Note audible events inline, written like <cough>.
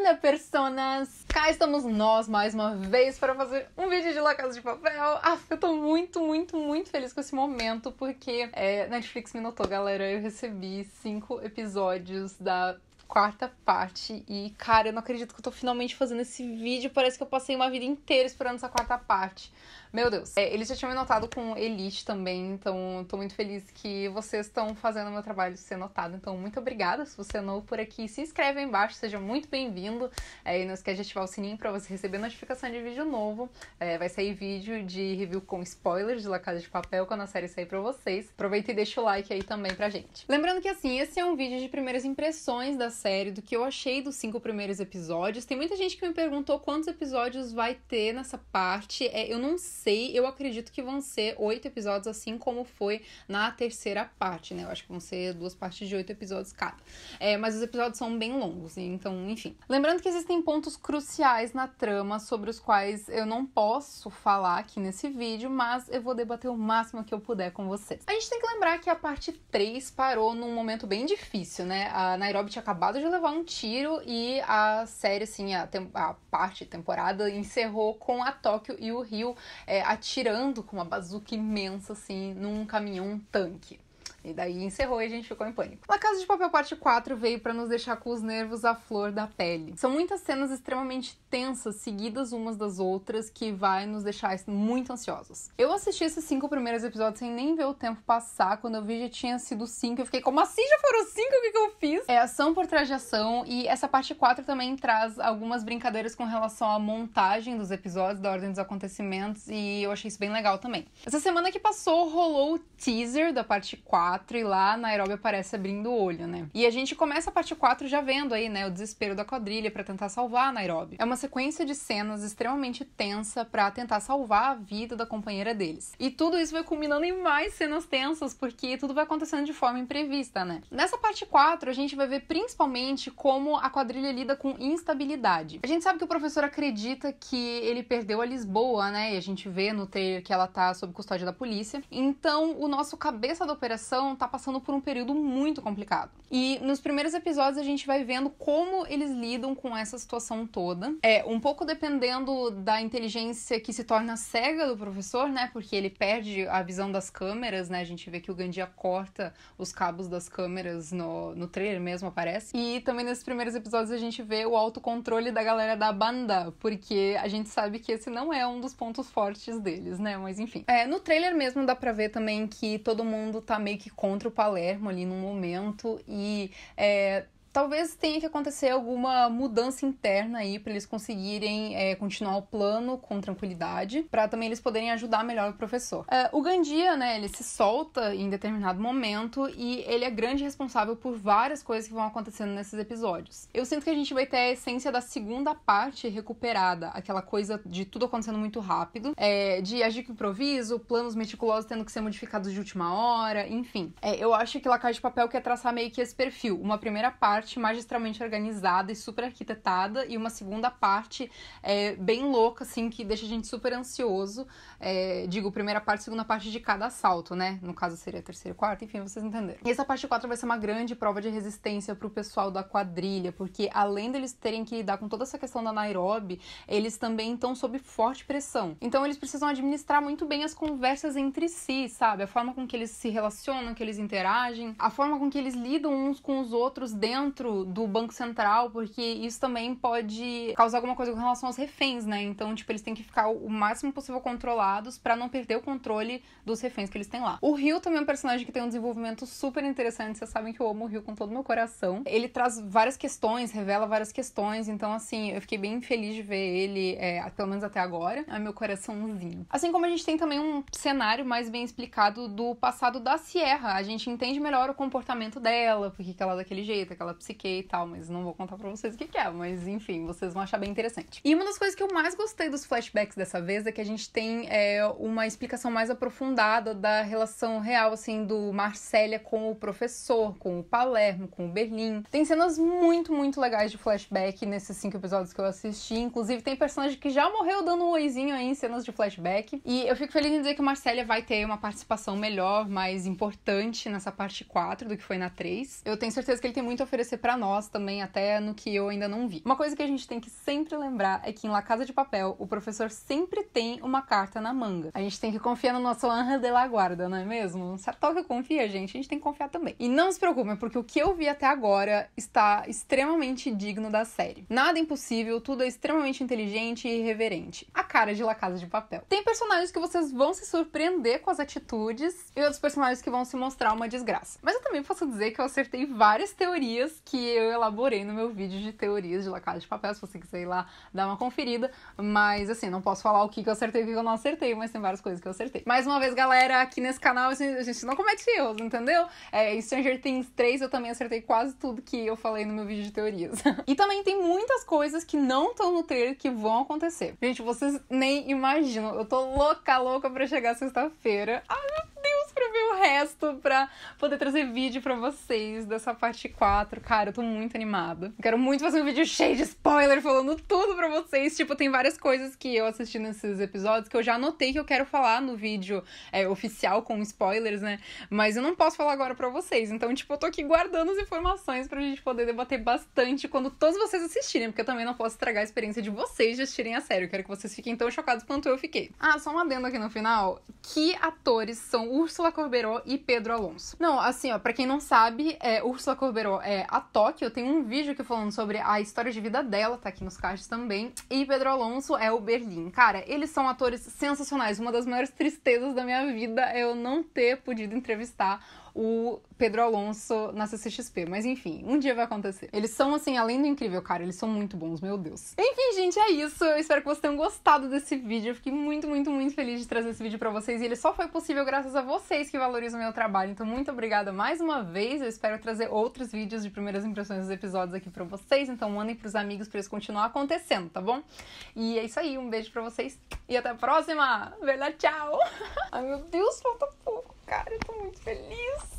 Olá, personas! Cá estamos nós mais uma vez para fazer um vídeo de La Casa de Papel. Ah, eu tô muito, muito, muito feliz com esse momento, porque é, Netflix me notou, galera. Eu recebi cinco episódios da quarta parte. E, cara, eu não acredito que eu tô finalmente fazendo esse vídeo. Parece que eu passei uma vida inteira esperando essa quarta parte. Meu Deus. É, eles já tinham me notado com Elite também, então tô muito feliz que vocês estão fazendo o meu trabalho ser notado. Então, muito obrigada. Se você é novo por aqui, se inscreve aí embaixo, seja muito bem-vindo. É, e não esquece de ativar o sininho pra você receber notificação de vídeo novo. É, vai sair vídeo de review com spoilers de La Casa de Papel quando a série sair pra vocês. Aproveita e deixa o like aí também pra gente. Lembrando que, assim, esse é um vídeo de primeiras impressões da série, do que eu achei dos cinco primeiros episódios. Tem muita gente que me perguntou quantos episódios vai ter nessa parte. É, eu não sei, eu acredito que vão ser oito episódios, assim como foi na terceira parte, né? Eu acho que vão ser duas partes de oito episódios cada. É, mas os episódios são bem longos, né? então, enfim. Lembrando que existem pontos cruciais na trama sobre os quais eu não posso falar aqui nesse vídeo, mas eu vou debater o máximo que eu puder com vocês. A gente tem que lembrar que a parte 3 parou num momento bem difícil, né? A Nairobi tinha acabado acabado de levar um tiro e a série, assim, a, a parte, temporada, encerrou com a Tóquio e o Rio é, atirando com uma bazuca imensa, assim, num caminhão tanque. E daí encerrou e a gente ficou em pânico. A Casa de Papel Parte 4 veio para nos deixar com os nervos à flor da pele. São muitas cenas extremamente tensas, seguidas umas das outras, que vai nos deixar muito ansiosos. Eu assisti esses cinco primeiros episódios sem nem ver o tempo passar. Quando eu vi já tinha sido cinco, eu fiquei como assim já foram cinco? O que, que eu fiz? É ação por trás de ação e essa parte 4 também traz algumas brincadeiras com relação à montagem dos episódios, da ordem dos acontecimentos e eu achei isso bem legal também. Essa semana que passou rolou o teaser da parte 4 4 e lá na Nairobi aparece abrindo o olho, né? E a gente começa a parte 4 já vendo aí, né, o desespero da quadrilha para tentar salvar a Nairobi. É uma sequência de cenas extremamente tensa para tentar salvar a vida da companheira deles. E tudo isso vai culminando em mais cenas tensas, porque tudo vai acontecendo de forma imprevista, né? Nessa parte 4, a gente vai ver principalmente como a quadrilha lida com instabilidade. A gente sabe que o professor acredita que ele perdeu a Lisboa, né? E a gente vê no trailer que ela tá sob custódia da polícia. Então, o nosso cabeça da operação então, tá passando por um período muito complicado. E nos primeiros episódios a gente vai vendo como eles lidam com essa situação toda. É, um pouco dependendo da inteligência que se torna cega do professor, né? Porque ele perde a visão das câmeras, né? A gente vê que o Gandia corta os cabos das câmeras no, no trailer mesmo, aparece. E também nesses primeiros episódios a gente vê o autocontrole da galera da banda, porque a gente sabe que esse não é um dos pontos fortes deles, né? Mas enfim. É, no trailer mesmo dá pra ver também que todo mundo tá meio que contra o Palermo ali num momento e é, Talvez tenha que acontecer alguma mudança interna aí para eles conseguirem é, continuar o plano com tranquilidade, para também eles poderem ajudar melhor o professor. É, o Gandia, né, ele se solta em determinado momento e ele é grande responsável por várias coisas que vão acontecendo nesses episódios. Eu sinto que a gente vai ter a essência da segunda parte recuperada, aquela coisa de tudo acontecendo muito rápido, é, de agir com improviso, planos meticulosos tendo que ser modificados de última hora, enfim. É, eu acho que Lacar de Papel quer traçar meio que esse perfil, uma primeira parte parte magistralmente organizada e super arquitetada, e uma segunda parte é, bem louca, assim, que deixa a gente super ansioso. É, digo, primeira parte, segunda parte de cada assalto, né? No caso seria terceiro e quarto, enfim, vocês entenderam. E essa parte 4 vai ser uma grande prova de resistência pro pessoal da quadrilha, porque além deles terem que lidar com toda essa questão da Nairobi, eles também estão sob forte pressão. Então eles precisam administrar muito bem as conversas entre si, sabe? A forma com que eles se relacionam, que eles interagem, a forma com que eles lidam uns com os outros dentro dentro do Banco Central, porque isso também pode causar alguma coisa com relação aos reféns, né? Então, tipo, eles têm que ficar o máximo possível controlados para não perder o controle dos reféns que eles têm lá. O Rio também é um personagem que tem um desenvolvimento super interessante, vocês sabem que eu amo o Rio com todo o meu coração. Ele traz várias questões, revela várias questões, então, assim, eu fiquei bem feliz de ver ele, é, pelo menos até agora. É meu coraçãozinho. Assim como a gente tem também um cenário mais bem explicado do passado da Sierra. A gente entende melhor o comportamento dela, porque ela é daquele jeito, que ela psique e tal, mas não vou contar pra vocês o que, que é, mas enfim, vocês vão achar bem interessante. E uma das coisas que eu mais gostei dos flashbacks dessa vez é que a gente tem é, uma explicação mais aprofundada da relação real, assim, do Marcélia com o professor, com o Palermo, com o Berlim. Tem cenas muito, muito legais de flashback nesses cinco episódios que eu assisti. Inclusive, tem personagem que já morreu dando um oizinho aí em cenas de flashback. E eu fico feliz em dizer que o Marcélia vai ter uma participação melhor, mais importante nessa parte 4 do que foi na 3. Eu tenho certeza que ele tem muito a oferecer acontecer para nós também, até no que eu ainda não vi. Uma coisa que a gente tem que sempre lembrar é que em La Casa de Papel, o professor sempre tem uma carta na manga. A gente tem que confiar no nosso Anja de la guarda, não é mesmo? Se a Toca confia, gente, a gente tem que confiar também. E não se preocupem, porque o que eu vi até agora está extremamente digno da série. Nada impossível, tudo é extremamente inteligente e irreverente. A cara de La Casa de Papel. Tem personagens que vocês vão se surpreender com as atitudes e outros personagens que vão se mostrar uma desgraça. Mas eu também posso dizer que eu acertei várias teorias que eu elaborei no meu vídeo de teorias de La de Papel, se você quiser ir lá dar uma conferida. Mas, assim, não posso falar o que, eu acertei e o que eu não acertei, mas tem várias coisas que eu acertei. Mais uma vez, galera, aqui nesse canal a gente não comete erros, entendeu? É, Stranger Things 3 eu também acertei quase tudo que eu falei no meu vídeo de teorias. <laughs> e também tem muitas coisas que não estão no trailer que vão acontecer. Gente, vocês nem imaginam. Eu tô louca, louca pra chegar sexta-feira. Ai, ah, meu resto pra poder trazer vídeo pra vocês dessa parte 4. Cara, eu tô muito animada. Quero muito fazer um vídeo cheio de spoiler falando tudo pra vocês. Tipo, tem várias coisas que eu assisti nesses episódios que eu já anotei que eu quero falar no vídeo é, oficial com spoilers, né? Mas eu não posso falar agora pra vocês. Então, tipo, eu tô aqui guardando as informações pra gente poder debater bastante quando todos vocês assistirem, porque eu também não posso estragar a experiência de vocês de assistirem a sério. Eu quero que vocês fiquem tão chocados quanto eu fiquei. Ah, só uma adendo aqui no final. Que atores são Úrsula Corberó Corberó e Pedro Alonso. Não, assim, ó, pra quem não sabe, é, Ursula Corberó é a Tóquio. Tem um vídeo aqui falando sobre a história de vida dela, tá aqui nos cards também. E Pedro Alonso é o Berlim. Cara, eles são atores sensacionais. Uma das maiores tristezas da minha vida é eu não ter podido entrevistar o Pedro Alonso na CCXP. Mas enfim, um dia vai acontecer. Eles são, assim, além do incrível, cara, eles são muito bons, meu Deus. Enfim, gente, é isso. Eu espero que vocês tenham gostado desse vídeo. Eu fiquei muito, muito, muito feliz de trazer esse vídeo para vocês. E ele só foi possível graças a vocês que valorizam o meu trabalho. Então, muito obrigada mais uma vez. Eu espero trazer outros vídeos de primeiras impressões dos episódios aqui para vocês. Então, mandem pros amigos pra isso continuar acontecendo, tá bom? E é isso aí. Um beijo para vocês e até a próxima. Bela, tchau. <laughs> Ai, meu Deus, falta pouco. Cara, eu tô muito feliz.